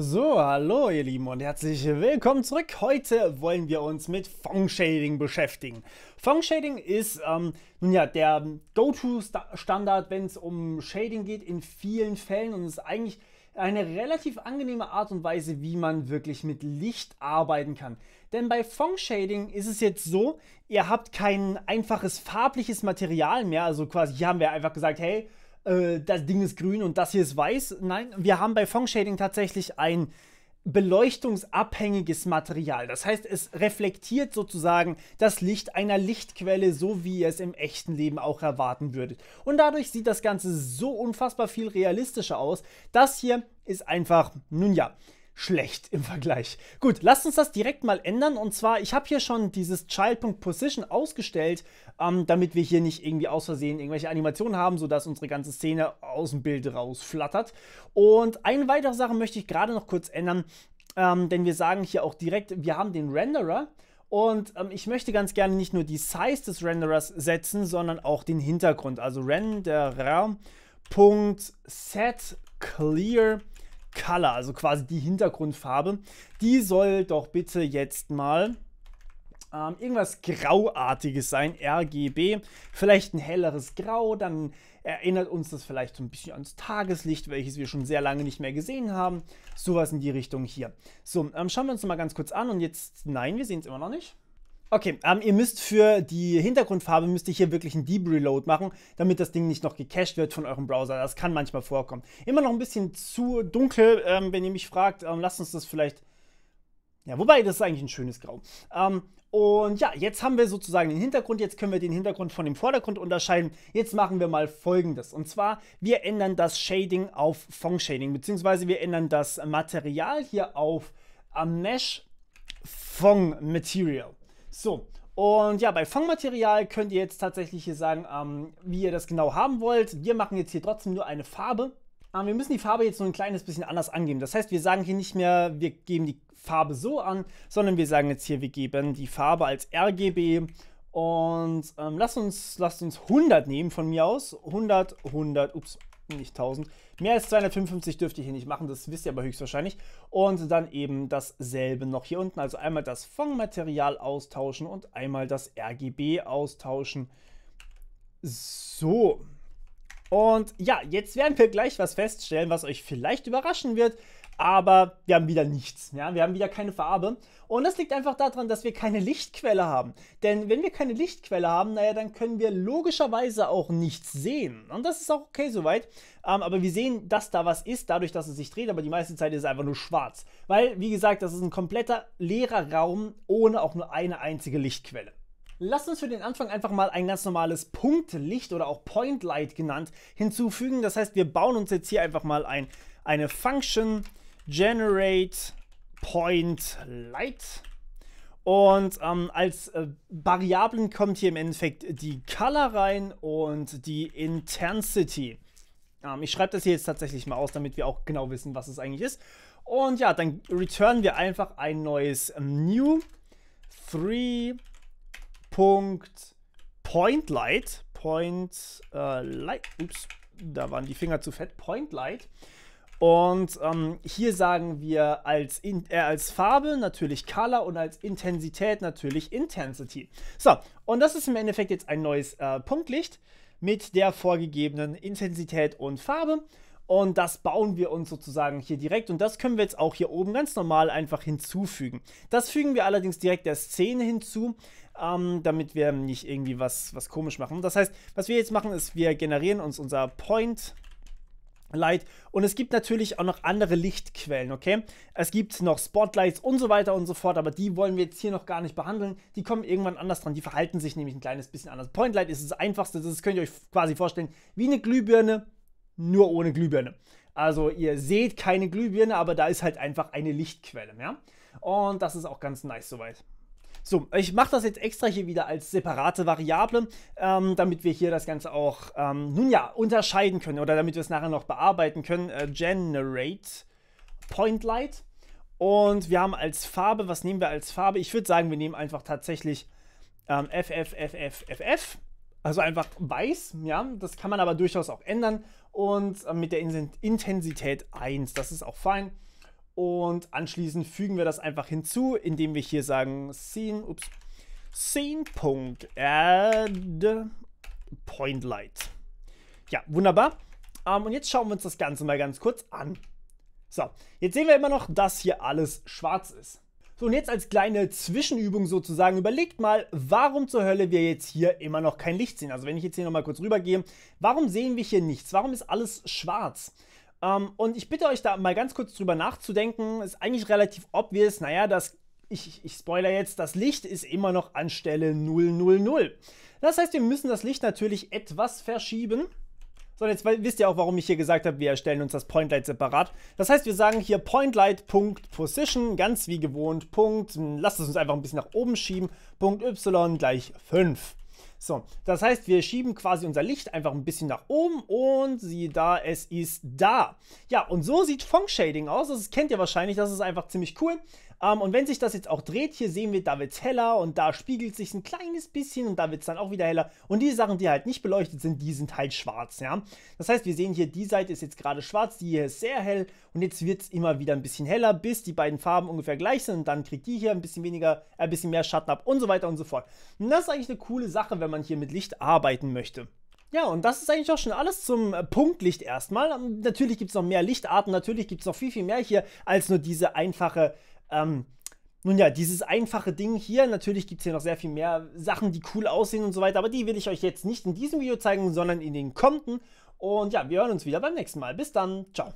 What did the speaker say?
So, hallo ihr Lieben und herzlich willkommen zurück. Heute wollen wir uns mit Fong Shading beschäftigen. Fong Shading ist ähm, nun ja der Go-To-Standard, wenn es um Shading geht, in vielen Fällen und ist eigentlich eine relativ angenehme Art und Weise, wie man wirklich mit Licht arbeiten kann. Denn bei Fong Shading ist es jetzt so, ihr habt kein einfaches farbliches Material mehr. Also quasi hier haben wir einfach gesagt, hey, äh, das Ding ist grün und das hier ist weiß. Nein, wir haben bei Fong Shading tatsächlich ein beleuchtungsabhängiges Material. Das heißt, es reflektiert sozusagen das Licht einer Lichtquelle, so wie ihr es im echten Leben auch erwarten würdet. Und dadurch sieht das Ganze so unfassbar viel realistischer aus. Das hier ist einfach, nun ja, schlecht im Vergleich. Gut, lasst uns das direkt mal ändern. Und zwar, ich habe hier schon dieses Child.Position ausgestellt, ähm, damit wir hier nicht irgendwie aus Versehen irgendwelche Animationen haben, sodass unsere ganze Szene aus dem Bild rausflattert. Und eine weitere Sache möchte ich gerade noch kurz ändern, ähm, denn wir sagen hier auch direkt, wir haben den Renderer. Und ähm, ich möchte ganz gerne nicht nur die Size des Renderers setzen, sondern auch den Hintergrund. Also Renderer.set Color, also quasi die Hintergrundfarbe. Die soll doch bitte jetzt mal ähm, irgendwas Grauartiges sein, RGB. Vielleicht ein helleres Grau, dann erinnert uns das vielleicht so ein bisschen ans Tageslicht, welches wir schon sehr lange nicht mehr gesehen haben. Sowas in die Richtung hier. So, ähm, schauen wir uns mal ganz kurz an und jetzt, nein, wir sehen es immer noch nicht. Okay, ähm, ihr müsst für die Hintergrundfarbe müsst ihr hier wirklich einen Deep Reload machen, damit das Ding nicht noch gecached wird von eurem Browser. Das kann manchmal vorkommen. Immer noch ein bisschen zu dunkel, ähm, wenn ihr mich fragt. Ähm, lasst uns das vielleicht... Ja, wobei, das ist eigentlich ein schönes Grau. Ähm, und ja, jetzt haben wir sozusagen den Hintergrund. Jetzt können wir den Hintergrund von dem Vordergrund unterscheiden. Jetzt machen wir mal folgendes. Und zwar, wir ändern das Shading auf Fong Shading, beziehungsweise wir ändern das Material hier auf äh, Mesh Fong Material. So, und ja, bei Fangmaterial könnt ihr jetzt tatsächlich hier sagen, ähm, wie ihr das genau haben wollt. Wir machen jetzt hier trotzdem nur eine Farbe. Ähm, wir müssen die Farbe jetzt nur ein kleines bisschen anders angeben. Das heißt, wir sagen hier nicht mehr, wir geben die Farbe so an, sondern wir sagen jetzt hier, wir geben die Farbe als RGB und ähm, lasst, uns, lasst uns 100 nehmen von mir aus. 100, 100, ups, nicht 1000. Mehr als 255 dürfte ich hier nicht machen, das wisst ihr aber höchstwahrscheinlich. Und dann eben dasselbe noch hier unten. Also einmal das Fondmaterial austauschen und einmal das RGB austauschen. So. Und ja, jetzt werden wir gleich was feststellen, was euch vielleicht überraschen wird, aber wir haben wieder nichts. Ja? Wir haben wieder keine Farbe. Und das liegt einfach daran, dass wir keine Lichtquelle haben. Denn wenn wir keine Lichtquelle haben, naja, dann können wir logischerweise auch nichts sehen. Und das ist auch okay soweit. Ähm, aber wir sehen, dass da was ist, dadurch, dass es sich dreht, aber die meiste Zeit ist es einfach nur schwarz. Weil, wie gesagt, das ist ein kompletter leerer Raum ohne auch nur eine einzige Lichtquelle. Lass uns für den Anfang einfach mal ein ganz normales Punktlicht oder auch Point Light genannt hinzufügen. Das heißt, wir bauen uns jetzt hier einfach mal ein, eine Function Generate Point Light. Und ähm, als äh, Variablen kommt hier im Endeffekt die Color rein und die Intensity. Ähm, ich schreibe das hier jetzt tatsächlich mal aus, damit wir auch genau wissen, was es eigentlich ist. Und ja, dann returnen wir einfach ein neues ähm, New 3 Punkt Point Light. Point äh, Light. Ups, da waren die Finger zu fett. Point Light. Und ähm, hier sagen wir als, in, äh, als Farbe natürlich Color und als Intensität natürlich Intensity. So, und das ist im Endeffekt jetzt ein neues äh, Punktlicht mit der vorgegebenen Intensität und Farbe. Und das bauen wir uns sozusagen hier direkt. Und das können wir jetzt auch hier oben ganz normal einfach hinzufügen. Das fügen wir allerdings direkt der Szene hinzu, ähm, damit wir nicht irgendwie was, was komisch machen. Das heißt, was wir jetzt machen, ist, wir generieren uns unser Point. Light. Und es gibt natürlich auch noch andere Lichtquellen, okay? Es gibt noch Spotlights und so weiter und so fort, aber die wollen wir jetzt hier noch gar nicht behandeln. Die kommen irgendwann anders dran. Die verhalten sich nämlich ein kleines bisschen anders. Point Light ist das einfachste. Das könnt ihr euch quasi vorstellen wie eine Glühbirne, nur ohne Glühbirne. Also ihr seht keine Glühbirne, aber da ist halt einfach eine Lichtquelle, ja? Und das ist auch ganz nice soweit. So, ich mache das jetzt extra hier wieder als separate Variable, ähm, damit wir hier das Ganze auch, ähm, nun ja, unterscheiden können oder damit wir es nachher noch bearbeiten können. Äh, generate Point Light. Und wir haben als Farbe, was nehmen wir als Farbe? Ich würde sagen, wir nehmen einfach tatsächlich ähm, FFFFFF. Also einfach weiß, ja. Das kann man aber durchaus auch ändern. Und äh, mit der Intensität 1, das ist auch fein. Und anschließend fügen wir das einfach hinzu, indem wir hier sagen Scene, ups, Scene.add Point Light. Ja, wunderbar. Ähm, und jetzt schauen wir uns das Ganze mal ganz kurz an. So, jetzt sehen wir immer noch, dass hier alles schwarz ist. So, und jetzt als kleine Zwischenübung sozusagen, überlegt mal, warum zur Hölle wir jetzt hier immer noch kein Licht sehen. Also wenn ich jetzt hier nochmal kurz rübergehe, warum sehen wir hier nichts? Warum ist alles schwarz? Ähm, und ich bitte euch da mal ganz kurz drüber nachzudenken. Ist eigentlich relativ obvious. Naja, das, ich, ich spoiler jetzt, das Licht ist immer noch an Stelle 000. Das heißt, wir müssen das Licht natürlich etwas verschieben. So, jetzt wisst ihr auch, warum ich hier gesagt habe, wir erstellen uns das Pointlight separat. Das heißt, wir sagen hier Pointlight Punkt Position, ganz wie gewohnt, Punkt, hm, lasst es uns einfach ein bisschen nach oben schieben, Punkt Y gleich 5. So, das heißt, wir schieben quasi unser Licht einfach ein bisschen nach oben und siehe da, es ist da. Ja, und so sieht Font Shading aus. Das kennt ihr wahrscheinlich, das ist einfach ziemlich cool. Ähm, und wenn sich das jetzt auch dreht, hier sehen wir, da wird es heller und da spiegelt sich ein kleines bisschen und da wird es dann auch wieder heller. Und die Sachen, die halt nicht beleuchtet sind, die sind halt schwarz, ja. Das heißt, wir sehen hier, die Seite ist jetzt gerade schwarz, die hier ist sehr hell und jetzt wird es immer wieder ein bisschen heller, bis die beiden Farben ungefähr gleich sind und dann kriegt die hier ein bisschen weniger, äh, ein bisschen mehr Schatten ab und so weiter und so fort. Und das ist eigentlich eine coole Sache, wenn man hier mit Licht arbeiten möchte. Ja, und das ist eigentlich auch schon alles zum äh, Punktlicht erstmal. Ähm, natürlich gibt es noch mehr Lichtarten, natürlich gibt es noch viel, viel mehr hier als nur diese einfache ähm, nun ja, dieses einfache Ding hier, natürlich gibt es hier noch sehr viel mehr Sachen, die cool aussehen und so weiter, aber die will ich euch jetzt nicht in diesem Video zeigen, sondern in den kommenden. Und ja, wir hören uns wieder beim nächsten Mal. Bis dann, ciao.